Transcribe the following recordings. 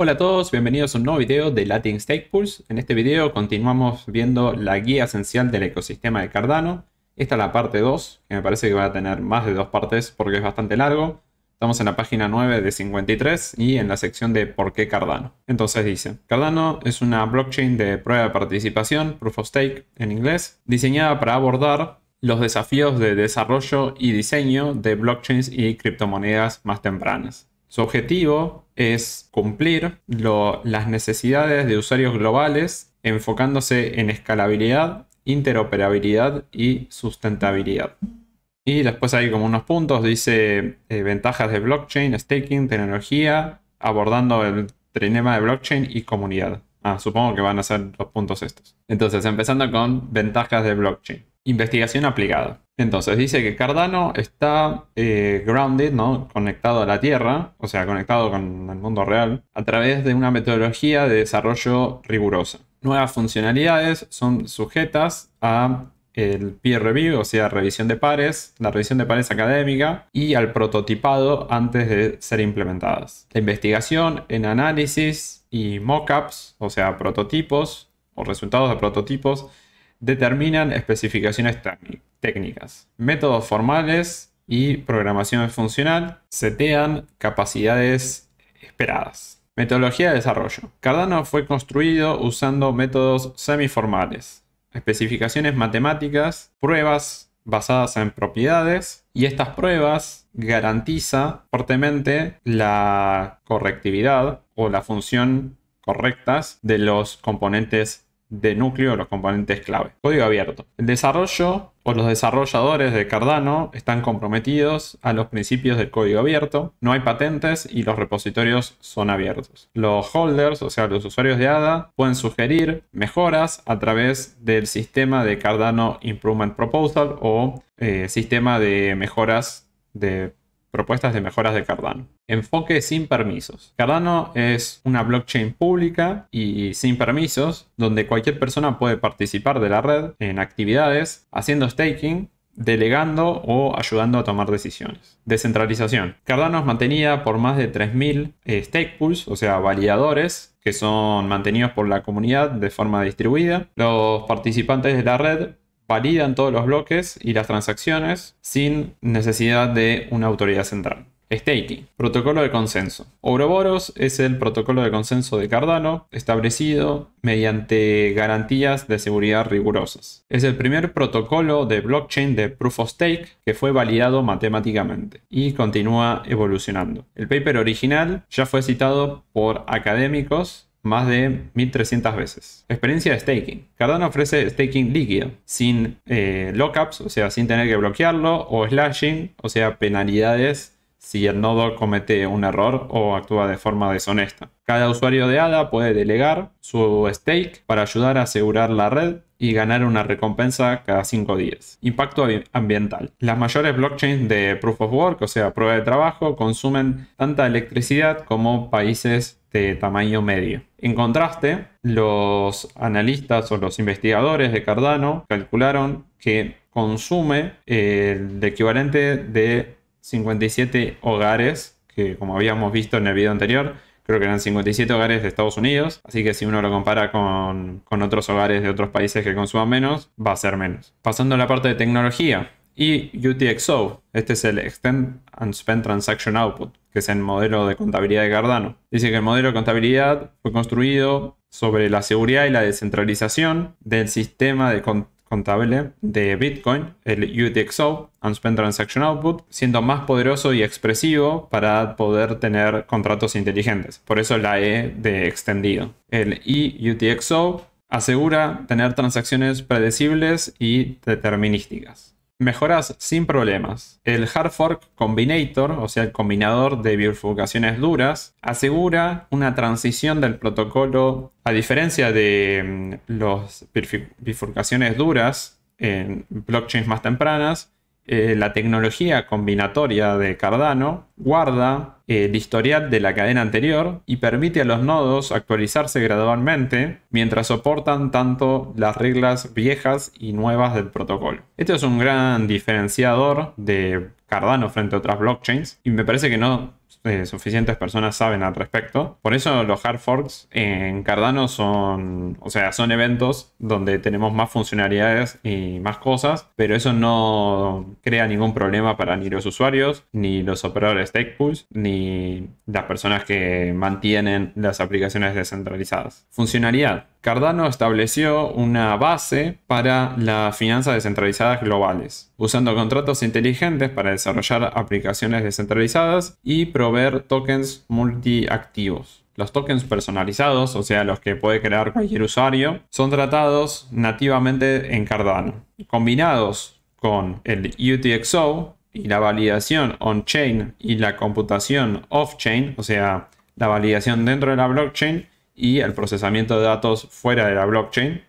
Hola a todos, bienvenidos a un nuevo video de Latin Stake Pools. En este video continuamos viendo la guía esencial del ecosistema de Cardano. Esta es la parte 2, que me parece que va a tener más de dos partes porque es bastante largo. Estamos en la página 9 de 53 y en la sección de por qué Cardano. Entonces dice, Cardano es una blockchain de prueba de participación, proof of stake en inglés, diseñada para abordar los desafíos de desarrollo y diseño de blockchains y criptomonedas más tempranas. Su objetivo es cumplir las necesidades de usuarios globales enfocándose en escalabilidad, interoperabilidad y sustentabilidad. Y después hay como unos puntos, dice eh, ventajas de blockchain, staking, tecnología, abordando el trinema de blockchain y comunidad. Ah, supongo que van a ser los puntos estos. Entonces, empezando con ventajas de blockchain investigación aplicada. Entonces dice que Cardano está eh, grounded, ¿no? conectado a la Tierra, o sea, conectado con el mundo real, a través de una metodología de desarrollo rigurosa. Nuevas funcionalidades son sujetas a el peer review, o sea, revisión de pares, la revisión de pares académica y al prototipado antes de ser implementadas. La investigación en análisis y mockups, o sea, prototipos o resultados de prototipos determinan especificaciones técnicas, métodos formales y programación funcional, setean capacidades esperadas. Metodología de desarrollo. Cardano fue construido usando métodos semiformales, especificaciones matemáticas, pruebas basadas en propiedades y estas pruebas garantiza fuertemente la correctividad o la función correctas de los componentes de núcleo los componentes clave. Código abierto. El desarrollo o los desarrolladores de Cardano están comprometidos a los principios del código abierto. No hay patentes y los repositorios son abiertos. Los holders, o sea, los usuarios de ADA, pueden sugerir mejoras a través del sistema de Cardano Improvement Proposal o eh, sistema de mejoras de propuestas de mejoras de Cardano. Enfoque sin permisos. Cardano es una blockchain pública y sin permisos, donde cualquier persona puede participar de la red en actividades, haciendo staking, delegando o ayudando a tomar decisiones. Descentralización. Cardano es mantenida por más de 3.000 eh, stake pools, o sea, validadores, que son mantenidos por la comunidad de forma distribuida. Los participantes de la red validan todos los bloques y las transacciones sin necesidad de una autoridad central. Staking, protocolo de consenso. Ouroboros es el protocolo de consenso de Cardano establecido mediante garantías de seguridad rigurosas. Es el primer protocolo de blockchain de proof of stake que fue validado matemáticamente y continúa evolucionando. El paper original ya fue citado por académicos más de 1300 veces. Experiencia de staking. Cardano ofrece staking líquido, sin eh, lockups, o sea, sin tener que bloquearlo, o slashing, o sea, penalidades si el nodo comete un error o actúa de forma deshonesta. Cada usuario de ADA puede delegar su stake para ayudar a asegurar la red y ganar una recompensa cada 5 días. Impacto ambiental. Las mayores blockchains de Proof of Work, o sea, prueba de trabajo, consumen tanta electricidad como países de tamaño medio. En contraste, los analistas o los investigadores de Cardano calcularon que consume el equivalente de 57 hogares, que como habíamos visto en el video anterior, creo que eran 57 hogares de Estados Unidos, así que si uno lo compara con, otros hogares de otros países que consuman menos, va a ser menos. Pasando a la parte de tecnología, y UTXO. Este es el Extend and Spend Transaction Output, que es el modelo de contabilidad de Cardano. Dice que el modelo de contabilidad fue construido sobre la seguridad y la descentralización del sistema de, contabilidad contable de Bitcoin, el UTXO, Unspent Transaction Output, siendo más poderoso y expresivo para poder tener contratos inteligentes. Por eso la E de extendido. El EUTXO asegura tener transacciones predecibles y determinísticas. Mejoras sin problemas. El Hard Fork Combinator, o sea, el combinador de bifurcaciones duras, asegura una transición del protocolo, a diferencia de mm, las bifurcaciones duras en blockchains más tempranas, eh, la tecnología combinatoria de Cardano guarda eh, el historial de la cadena anterior y permite a los nodos actualizarse gradualmente mientras soportan tanto las reglas viejas y nuevas del protocolo. Esto es un gran diferenciador de Cardano frente a otras blockchains y me parece que no eh, suficientes personas saben al respecto. Por eso los hard forks en Cardano son, o sea, son eventos donde tenemos más funcionalidades y más cosas, pero eso no crea ningún problema para ni los usuarios, ni los operadores stake pools, ni las personas que mantienen las aplicaciones descentralizadas. Funcionalidad. Cardano estableció una base para las finanzas descentralizadas globales usando contratos inteligentes para desarrollar aplicaciones descentralizadas y proveer tokens multiactivos. Los tokens personalizados, o sea, los que puede crear cualquier usuario, son tratados nativamente en Cardano, combinados con el UTXO y la validación on-chain y la computación off-chain, o sea, la validación dentro de la blockchain y el procesamiento de datos fuera de la blockchain.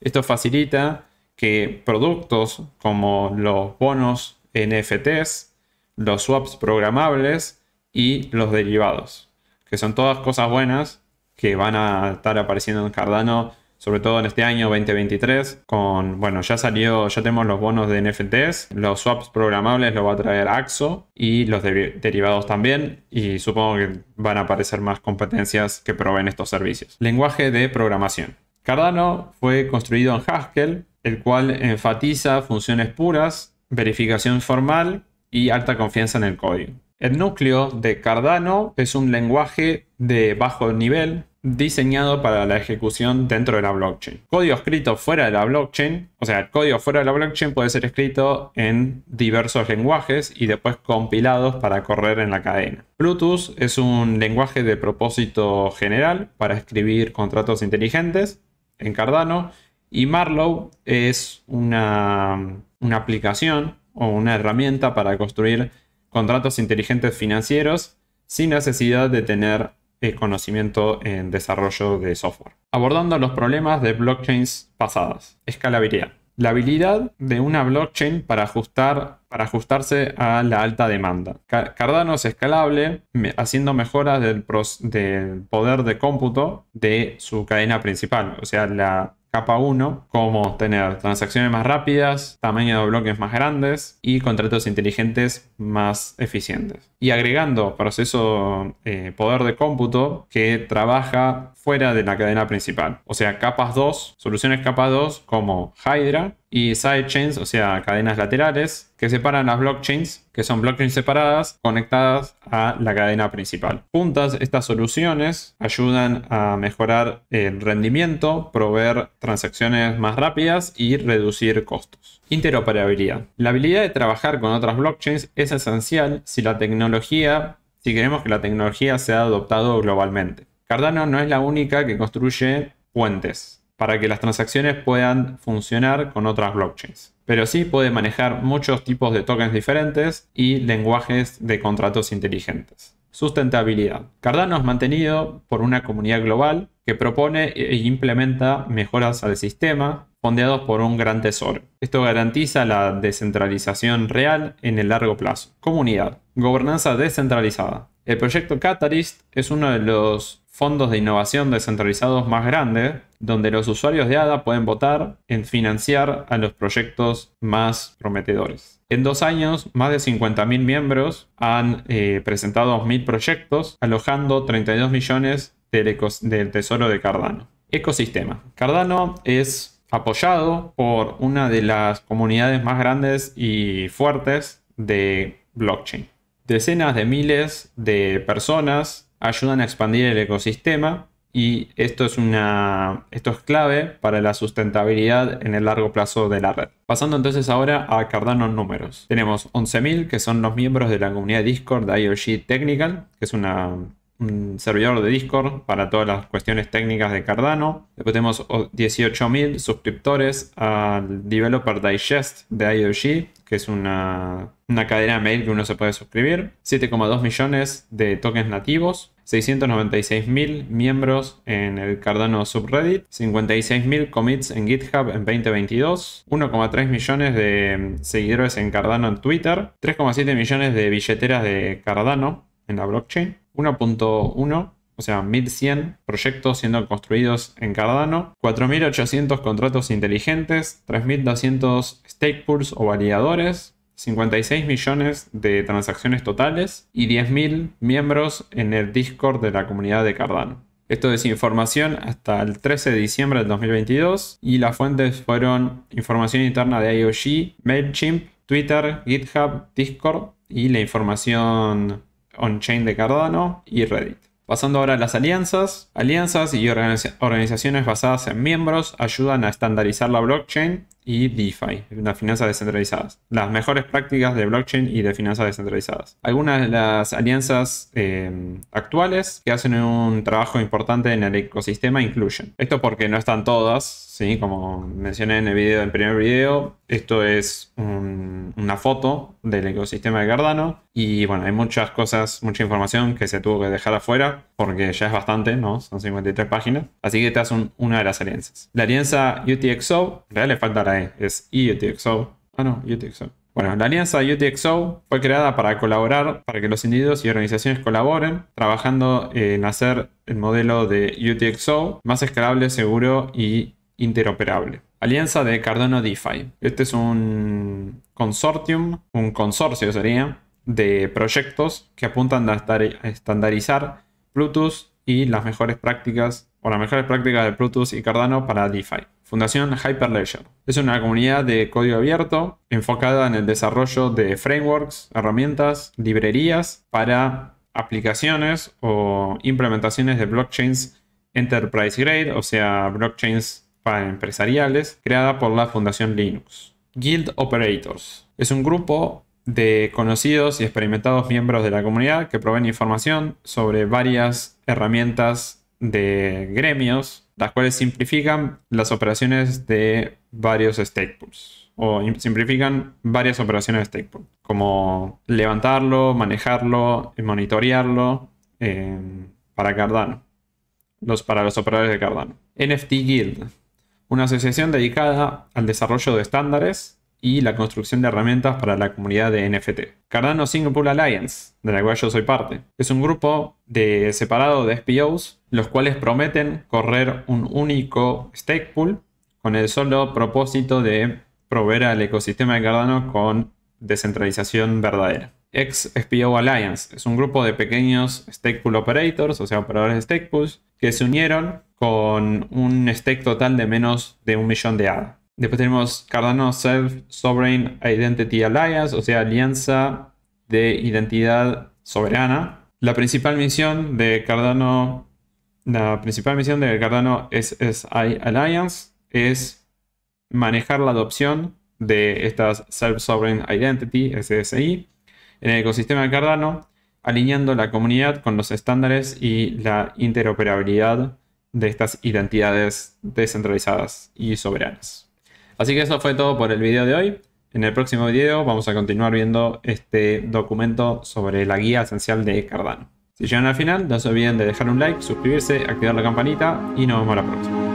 Esto facilita que productos como los bonos NFTs, los swaps programables y los derivados, que son todas cosas buenas que van a estar apareciendo en Cardano, sobre todo en este año 2023, con, bueno, ya salió, ya tenemos los bonos de NFTs, los swaps programables lo va a traer AXO y los derivados también, y supongo que van a aparecer más competencias que proveen estos servicios. Lenguaje de programación. Cardano fue construido en Haskell el cual enfatiza funciones puras, verificación formal y alta confianza en el código. El núcleo de Cardano es un lenguaje de bajo nivel diseñado para la ejecución dentro de la blockchain. Código escrito fuera de la blockchain, o sea, el código fuera de la blockchain puede ser escrito en diversos lenguajes y después compilados para correr en la cadena. Bluetooth es un lenguaje de propósito general para escribir contratos inteligentes en Cardano y Marlow es una, aplicación o una herramienta para construir contratos inteligentes financieros sin necesidad de tener eh, conocimiento en desarrollo de software. Abordando los problemas de blockchains pasadas. Escalabilidad. La habilidad de una blockchain para, ajustar, para ajustarse a la alta demanda. Cardano es escalable haciendo mejoras del, del poder de cómputo de su cadena principal, o sea, la, capa 1, como tener transacciones más rápidas, tamaño de bloques más grandes y contratos inteligentes más eficientes y agregando proceso eh, poder de cómputo que trabaja fuera de la cadena principal. O sea, capas 2, soluciones capas 2 como Hydra y sidechains, o sea, cadenas laterales que separan las blockchains, que son blockchains separadas conectadas a la cadena principal. Juntas, estas soluciones ayudan a mejorar el rendimiento, proveer transacciones más rápidas y reducir costos. Interoperabilidad. La habilidad de trabajar con otras blockchains es esencial si la tecnología, si queremos que la tecnología sea adoptada globalmente. Cardano no es la única que construye puentes para que las transacciones puedan funcionar con otras blockchains. Pero sí puede manejar muchos tipos de tokens diferentes y lenguajes de contratos inteligentes. Sustentabilidad. Cardano es mantenido por una comunidad global que propone e implementa mejoras al sistema, fondeados por un gran tesoro. Esto garantiza la descentralización real en el largo plazo. Comunidad. Gobernanza descentralizada. El proyecto Catalyst es uno de los fondos de innovación descentralizados más grandes, donde los usuarios de ADA pueden votar en financiar a los proyectos más prometedores. En dos años, más de 50.000 miembros han eh, presentado 2.000 proyectos, alojando 32 millones del tesoro de Cardano. Ecosistema. Cardano es apoyado por una de las comunidades más grandes y fuertes de blockchain. Decenas de miles de personas ayudan a expandir el ecosistema y esto es, una, esto es clave para la sustentabilidad en el largo plazo de la red. Pasando entonces ahora a Cardano números. Tenemos 11.000 que son los miembros de la comunidad Discord de IOG Technical, que es una un servidor de Discord para todas las cuestiones técnicas de Cardano. Después tenemos 18.000 suscriptores al Developer Digest de IOG, que es una, una cadena de mail que uno se puede suscribir. 7,2 millones de tokens nativos. 696.000 miembros en el Cardano subreddit, 56.000 commits en GitHub en 2022, 1,3 millones de seguidores en Cardano en Twitter, 3,7 millones de billeteras de Cardano en la blockchain, 1.1, o sea, 1100 proyectos siendo construidos en Cardano, 4800 contratos inteligentes, 3200 stake pools o validadores, 56 millones de transacciones totales y 10.000 miembros en el Discord de la comunidad de Cardano. Esto es información hasta el 13 de diciembre del 2022 y las fuentes fueron información interna de IOG, MailChimp, Twitter, GitHub, Discord y la información on-chain de Cardano y Reddit. Pasando ahora a las alianzas, alianzas y organizaciones basadas en miembros ayudan a estandarizar la blockchain y DeFi, las finanzas descentralizadas. Las mejores prácticas de blockchain y de finanzas descentralizadas. Algunas de las alianzas eh, actuales que hacen un trabajo importante en el ecosistema incluyen. Esto porque no están todas, ¿sí? como mencioné en el, primer video, esto es una foto del ecosistema de Cardano. Y bueno, hay muchas cosas, mucha información que se tuvo que dejar afuera porque ya es bastante, ¿no? Son 53 páginas. Así que esta es una de las alianzas. La alianza UTXO, en le falta la es e UTXO Ah, no, e Bueno, la alianza e UTXO fue creada para colaborar, para que los individuos y organizaciones colaboren, trabajando en hacer el modelo de UTXO más escalable, seguro y interoperable. Alianza de Cardano DeFi. Este es un consortium, un consorcio sería, de proyectos que apuntan a estandarizar Bluetooth y las mejores prácticas o las mejores prácticas de Plutus y Cardano para DeFi. Fundación Hyperledger. Es una comunidad de código abierto enfocada en el desarrollo de frameworks, herramientas, librerías para aplicaciones o implementaciones de blockchains enterprise grade, o sea, blockchains para empresariales, creada por la Fundación Linux. Guild Operators. Es un grupo de conocidos y experimentados miembros de la comunidad que proveen información sobre varias herramientas de gremios, las cuales simplifican las operaciones de varios stake pools o simplifican varias operaciones de stake como levantarlo, manejarlo, monitorearlo em, para Cardano, los, para los operadores de Cardano. NFT Guild, una asociación dedicada al desarrollo de estándares y la construcción de herramientas para la comunidad de NFT. Cardano Single Pool Alliance, de la cual yo soy parte, es un grupo de, separado de SPOs, los cuales prometen correr un único stake pool con el solo propósito de proveer al ecosistema de Cardano con descentralización verdadera. Ex-SPO Alliance es un grupo de pequeños stake pool operators, o sea, operadores de stake pools, que se unieron con un stake total de menos de un millón de ADA. Después tenemos Cardano Self Sovereign Identity Alliance, o sea, alianza de identidad soberana. La principal misión de Cardano, la principal misión de Cardano SSI Alliance es manejar la adopción de estas Self Sovereign Identity, SSI, en el ecosistema de Cardano, alineando la comunidad con los estándares y la interoperabilidad de estas identidades descentralizadas y soberanas. Así que eso fue todo por el video de hoy. En el próximo video vamos a continuar viendo este documento sobre la guía esencial de Cardano. Si llegan al final, no se olviden de dejar un like, suscribirse, activar la campanita y nos vemos la próxima.